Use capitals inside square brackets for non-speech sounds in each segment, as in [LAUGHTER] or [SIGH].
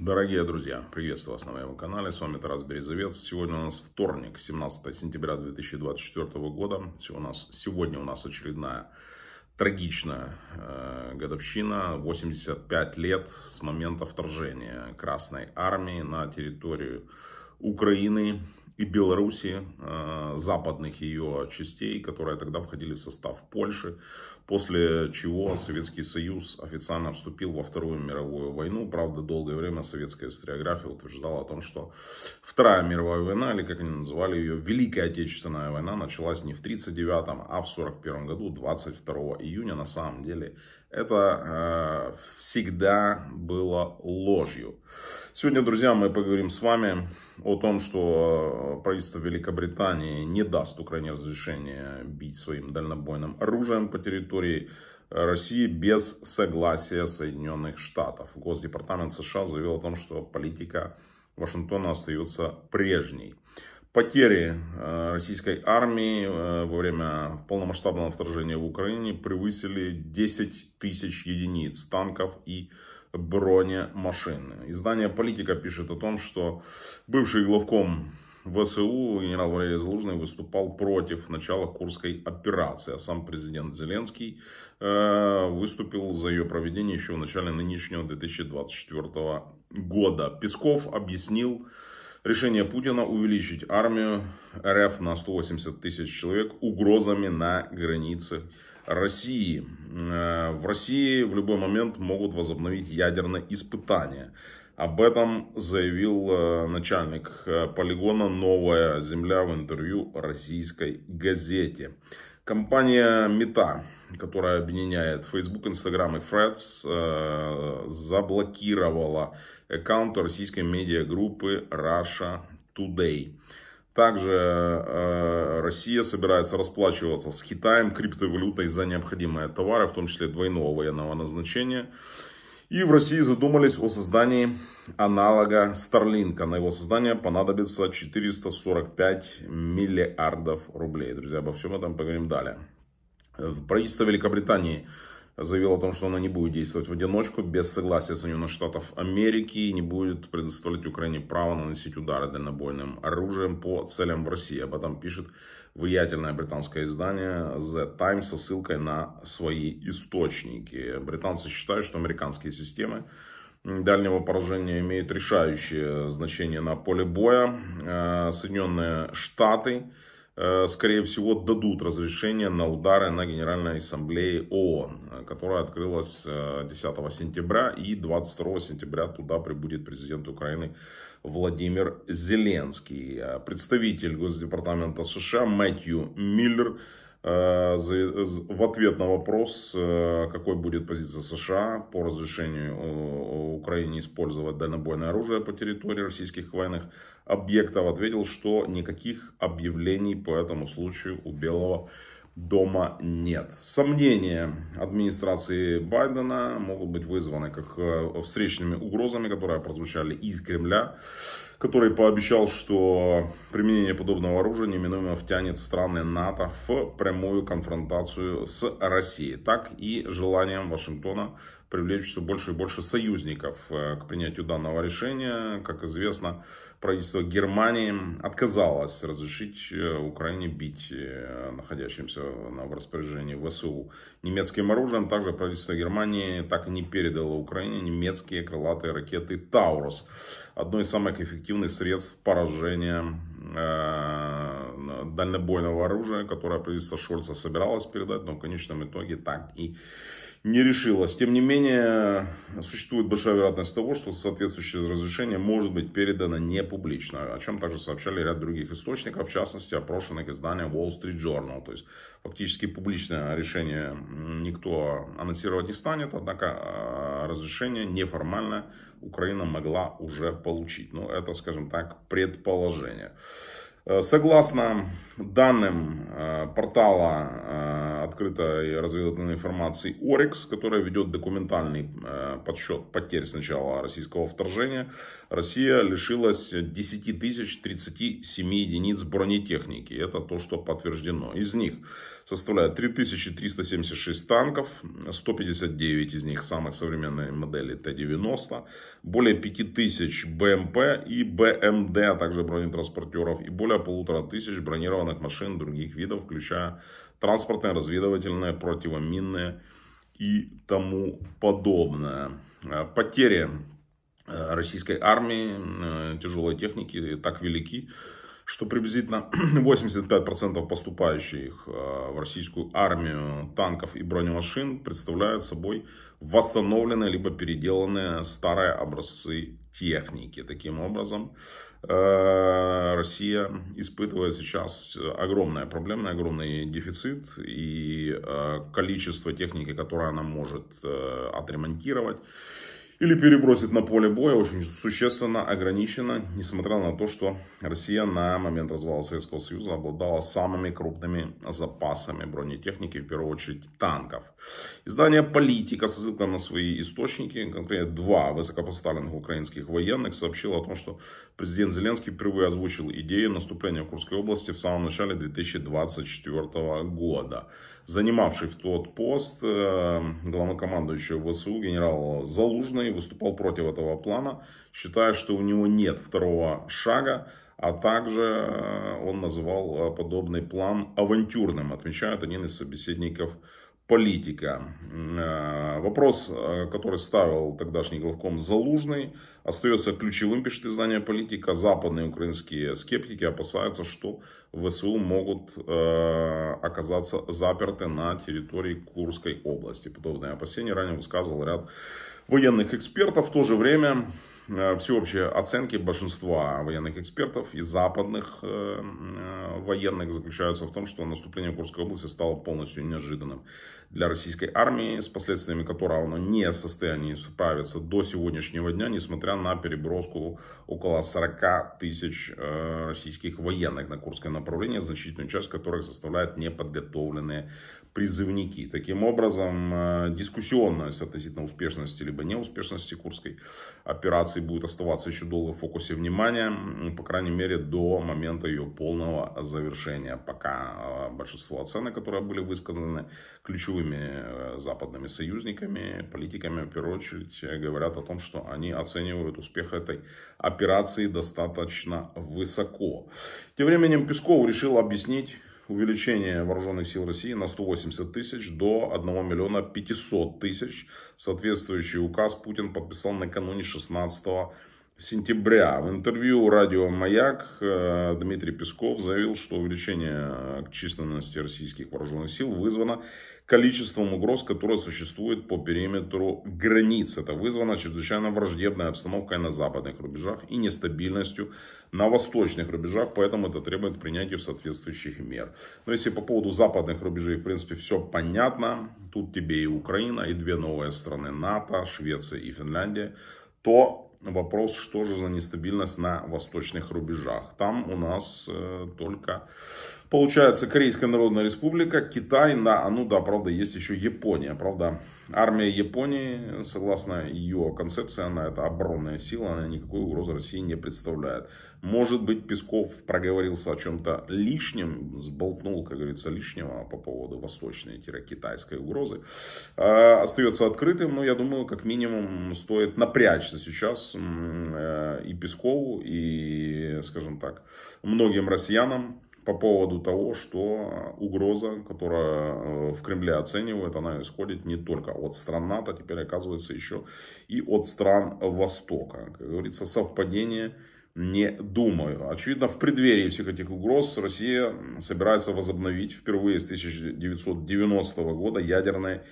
Дорогие друзья, приветствую вас на моем канале, с вами Тарас Березовец. Сегодня у нас вторник, 17 сентября 2024 года. Сегодня у нас, сегодня у нас очередная трагичная э, годовщина, 85 лет с момента вторжения Красной Армии на территорию Украины и Белоруссии, э, западных ее частей, которые тогда входили в состав Польши. После чего Советский Союз официально вступил во Вторую мировую войну. Правда, долгое время советская историография утверждала о том, что Вторая мировая война, или как они называли ее, Великая Отечественная война, началась не в 1939, а в 1941 году, 22 июня. На самом деле это э, всегда было ложью. Сегодня, друзья, мы поговорим с вами о том, что э, правительство Великобритании не даст Украине разрешения бить своим дальнобойным оружием по территории э, России без согласия Соединенных Штатов. Госдепартамент США заявил о том, что политика Вашингтона остается прежней. Потери э, российской армии э, во время полномасштабного вторжения в Украине превысили 10 тысяч единиц танков и бронемашин. Издание «Политика» пишет о том, что бывший главком ВСУ генерал Валерий Залужный выступал против начала Курской операции, а сам президент Зеленский э, выступил за ее проведение еще в начале нынешнего 2024 года. Песков объяснил, Решение Путина увеличить армию РФ на 180 тысяч человек угрозами на границах России. Э, в России в любой момент могут возобновить ядерные испытания. Об этом заявил э, начальник э, полигона «Новая земля» в интервью российской газете. Компания Мета, которая объединяет Facebook, Instagram и Threads, заблокировала аккаунта российской медиагруппы Russia Today. Также э, Россия собирается расплачиваться с Китаем криптовалютой за необходимые товары, в том числе двойного военного назначения. И в России задумались о создании аналога Старлинка. На его создание понадобится 445 миллиардов рублей. Друзья, обо всем этом поговорим далее. Э, правительство Великобритании заявил о том, что она не будет действовать в одиночку без согласия Соединенных Штатов Америки и не будет предоставлять Украине право наносить удары дальнобойным оружием по целям в России. Об этом пишет влиятельное британское издание The Times со ссылкой на свои источники. Британцы считают, что американские системы дальнего поражения имеют решающее значение на поле боя. Э, Соединенные Штаты Э, скорее всего, дадут разрешение на удары на Генеральной Ассамблее ООН, которая открылась 10 э, сентября, и 22 сентября туда прибудет президент Украины Владимир Зеленский. Э, представитель Госдепартамента США Мэтью Миллер Э, в ответ на вопрос, э, какой будет позиция США по разрешению э, Украине использовать дальнобойное оружие по территории российских военных объектов, ответил, что никаких объявлений по этому случаю у Белого дома нет. Сомнения администрации Байдена могут быть вызваны как э, встречными угрозами, которые прозвучали из Кремля, который пообещал, что применение подобного оружия неминуемо втянет страны НАТО в прямую конфронтацию с Россией. Так и желанием Вашингтона привлечь все больше и больше союзников э, к принятию данного решения. Как известно, правительство Германии отказалось разрешить э, Украине бить э, находящимся в распоряжении ВСУ немецким оружием. Также правительство Германии так и не передало Украине немецкие крылатые ракеты «Таурус». Одно из самых эффективных средств поражения дальнобойного оружия, которое правительство Шольца собиралось передать, но в конечном итоге так и не решилось. Тем не менее, существует большая вероятность того, что соответствующее разрешение может быть передано не публично, о чем также сообщали ряд других источников, в частности, опрошенных издания Wall Street Journal. То есть, фактически публичное решение никто анонсировать не станет, однако а, разрешение неформально Украина могла уже получить. Но ну, это, скажем так, предположение. Э, согласно данным э, портала э, открытой разведывательной информации Орикс, которая ведет документальный подсчет потерь с начала российского вторжения, Россия лишилась 10 тысяч 37 единиц бронетехники. Это то, что подтверждено. Из них составляет 3376 танков, 159 из них самых современной модели Т-90, более 5000 БМП эм и БМД, эм а также бронетранспортеров и более более полутора тысяч бронированных машин других видов, включая транспортное, разведывательное, противоминное и тому подобное. Э, потери э, российской армии, э, тяжелой техники так велики, что приблизительно 85% [CLEARS THROAT] поступающих в российскую армию танков и бронемашин представляют собой восстановленные либо переделанные старые образцы техники. Таким образом, Э, Россия испытывает сейчас огромное проблемное, огромный дефицит и э, количество техники, которое она может э, отремонтировать или перебросит на поле боя, очень существенно ограничено, несмотря на то, что Россия на момент развала Советского Союза обладала самыми крупными запасами бронетехники, в первую очередь танков. Издание «Политика» со ссылкой на свои источники, конкретно два высокопоставленных украинских военных, сообщило о том, что президент Зеленский впервые озвучил идею наступления в Курской области в самом начале 2024 года занимавший в тот пост э, главнокомандующего ВСУ генерал Залужный выступал против этого плана, считая, что у него нет второго шага, а также э, он называл э, подобный план авантюрным, отмечает один из собеседников политика. Э, вопрос, э, который ставил тогдашний главком Залужный, остается ключевым, пишет издание «Политика». Западные украинские скептики опасаются, что ВСУ могут э, оказаться заперты на территории Курской области. Подобные опасения ранее высказывал ряд военных экспертов. В то же время Э, всеобщей оценки большинства военных экспертов и западных э, э, военных заключаются в том, что наступление Курской области стало полностью неожиданным для российской армии, с последствиями которого оно не в состоянии справиться до сегодняшнего дня, несмотря на переброску около 40 тысяч российских военных на Курское направление, значительную часть которых составляют неподготовленные призывники. Таким образом, дискуссионность относительно успешности либо неуспешности Курской операции облигаций будет оставаться еще долго в фокусе внимания, по крайней мере, до момента ее полного завершения, пока а, большинство оценок, которые были высказаны ключевыми э, западными союзниками, политиками, в первую очередь, э, говорят о том, что они оценивают успех этой операции достаточно высоко. Тем временем Песков решил объяснить увеличение вооруженных сил России на 180 тысяч до 1 миллиона 500 тысяч. Соответствующий указ Путин подписал накануне 16 сентября в интервью радио «Маяк» э, Дмитрий Песков заявил, что увеличение численности российских вооруженных сил вызвано количеством угроз, которые существуют по периметру границ. Это вызвано чрезвычайно враждебной обстановкой на западных рубежах и нестабильностью на восточных рубежах, поэтому это требует принятия соответствующих мер. Но если по поводу западных рубежей, в принципе, все понятно, тут тебе и Украина, и две новые страны НАТО, Швеция и Финляндия, то вопрос, что же за нестабильность на восточных рубежах. Там у нас э, только Получается, Корейская Народная Республика, Китай, на, а ну да, правда, есть еще Япония. Правда, армия Японии, согласно ее концепции, она это оборонная сила, она никакой угрозы России не представляет. Может быть, Песков проговорился о чем-то лишнем, сболтнул, как говорится, лишнего по поводу восточной-китайской угрозы. Э, а, остается открытым, но я думаю, как минимум стоит напрячься сейчас э, и Пескову, и, скажем так, многим россиянам, по поводу того, что э, угроза, которая э, в Кремле оценивает, она исходит не только от стран НАТО, теперь оказывается еще и от стран Востока. Как говорится, совпадение не думаю. Очевидно, в преддверии всех этих угроз Россия собирается возобновить впервые с 1990 года ядерные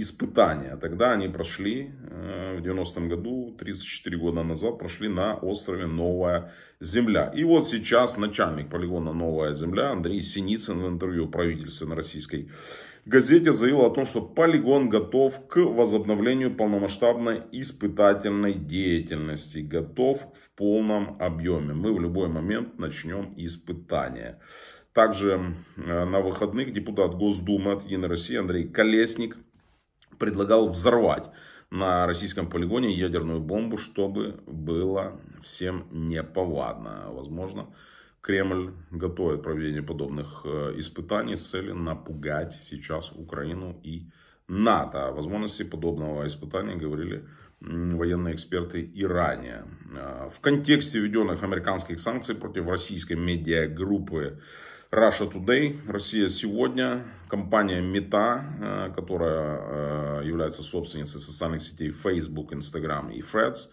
испытания. Тогда они прошли э, в 90-м году, 34 года назад, прошли на острове Новая Земля. И вот сейчас начальник полигона Новая Земля Андрей Синицын в интервью на российской газете заявил о том, что полигон готов к возобновлению полномасштабной испытательной деятельности, готов в полном объеме. Мы в любой момент начнем испытания. Также э, на выходных депутат Госдумы от Единой России Андрей Колесник предлагал взорвать на российском полигоне ядерную бомбу, чтобы было всем неповадно. Возможно, Кремль готовит проведение подобных э, испытаний с целью напугать сейчас Украину и НАТО. О возможности подобного испытания говорили военные эксперты и ранее. Э, в контексте введенных американских санкций против российской медиагруппы Russia Today, Россия сегодня, компания Meta, э, которая э, является собственницей социальных сетей Facebook, Instagram и Threads,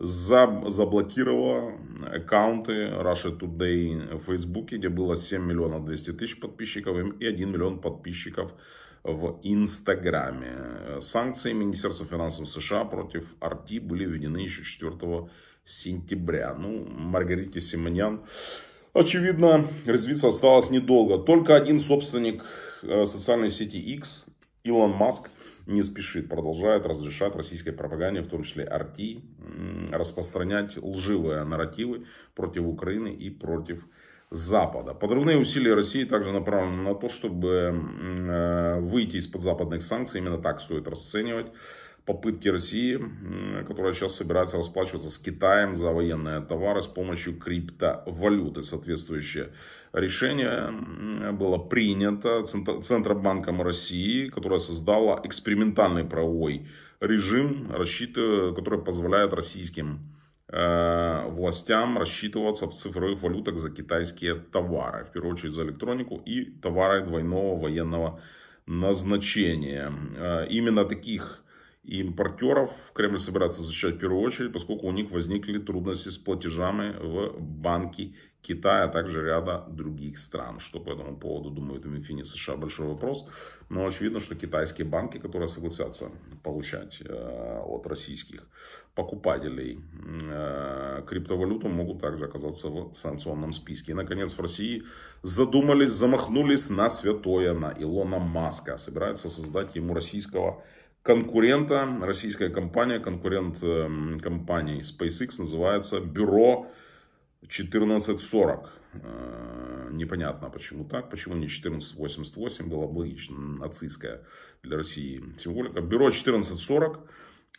заблокировала аккаунты Russia Today в Facebook, где было 7 миллионов 200 тысяч подписчиков и 1 миллион подписчиков в Инстаграме. Санкции Министерства финансов США против Арти были введены еще 4 сентября. Ну, Маргарите Симоньян Очевидно, резвиться осталось недолго. Только один собственник э, социальной сети X, Илон Маск, не спешит, продолжает разрешать российской пропаганде, в том числе RT, распространять лживые нарративы против Украины и против Запада. Подрывные усилия России также направлены на то, чтобы э, выйти из-под западных санкций, именно так стоит расценивать попытки России, которая сейчас собирается расплачиваться с Китаем за военные товары с помощью криптовалюты. Соответствующее решение было принято Центробанком России, которая создала экспериментальный правовой режим, который позволяет российским э, властям рассчитываться в цифровых валютах за китайские товары, в первую очередь за электронику и товары двойного военного назначения. Э, именно таких и импортеров Кремль собирается защищать в первую очередь, поскольку у них возникли трудности с платежами в банки Китая, а также ряда других стран. Что по этому поводу думают в Минфине США, большой вопрос. Но очевидно, что китайские банки, которые согласятся получать э, от российских покупателей э, криптовалюту, могут также оказаться в санкционном списке. И, наконец, в России задумались, замахнулись на святое, на Илона Маска. Собирается создать ему российского конкурента, российская компания, конкурент эм, компании SpaceX называется Бюро 1440. Э, непонятно, почему так, почему не 1488, было бы логично, нацистская для России символика. Бюро 1440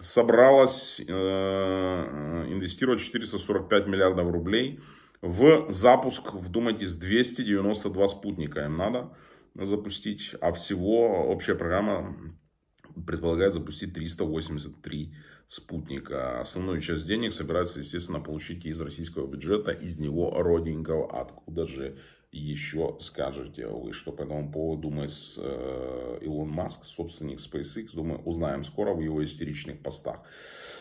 собралось э, инвестировать 445 миллиардов рублей в запуск, вдумайтесь, 292 спутника им надо запустить, а всего общая программа предполагает запустить 383 спутника. А основную часть денег собирается, естественно, получить из российского бюджета, из него родненького, откуда же еще скажете вы, что по этому поводу думает э, Илон Маск, собственник SpaceX, думаю, узнаем скоро в его истеричных постах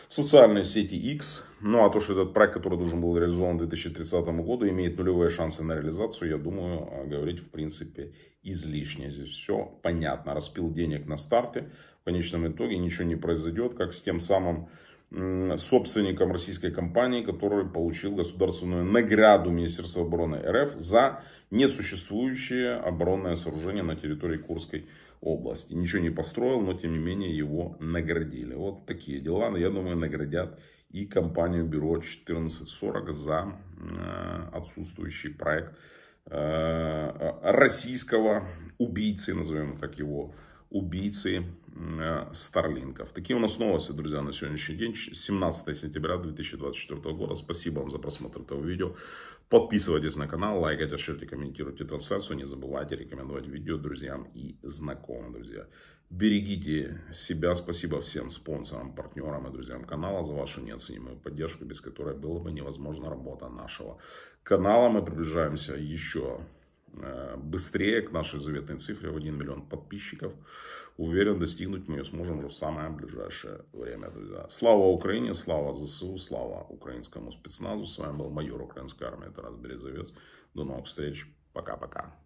в социальной сети X. Ну, а то, что этот проект, который должен был реализован в 2030 году, имеет нулевые шансы на реализацию, я думаю, а говорить, в принципе, излишне. Здесь все понятно. Распил денег на старты, в конечном итоге ничего не произойдет, как с тем самым собственником российской компании, который получил государственную награду Министерства обороны РФ за несуществующее оборонное сооружение на территории Курской области области. Ничего не построил, но тем не менее его наградили. Вот такие дела. Но я думаю, наградят и компанию Бюро 1440 за э, отсутствующий проект э, э, российского убийцы, назовем так его, убийцы э, Старлинков. Такие у нас новости, друзья, на сегодняшний день. 17 сентября 2024 года. Спасибо вам за просмотр этого видео. Подписывайтесь на канал, лайкайте, шерите, комментируйте трансляцию. Не забывайте рекомендовать видео друзьям и знакомым, друзья. Берегите себя. Спасибо всем спонсорам, партнерам и друзьям канала за вашу неоценимую поддержку, без которой было бы невозможна работа нашего канала. Мы приближаемся еще Э, быстрее к нашей заветной цифре в 1 миллион подписчиков. Уверен, достигнуть мы ее сможем уже в самое ближайшее время, друзья. Слава Украине, слава ЗСУ, слава украинскому спецназу. С вами был майор украинской армии Тарас Березовец. До новых встреч. Пока-пока.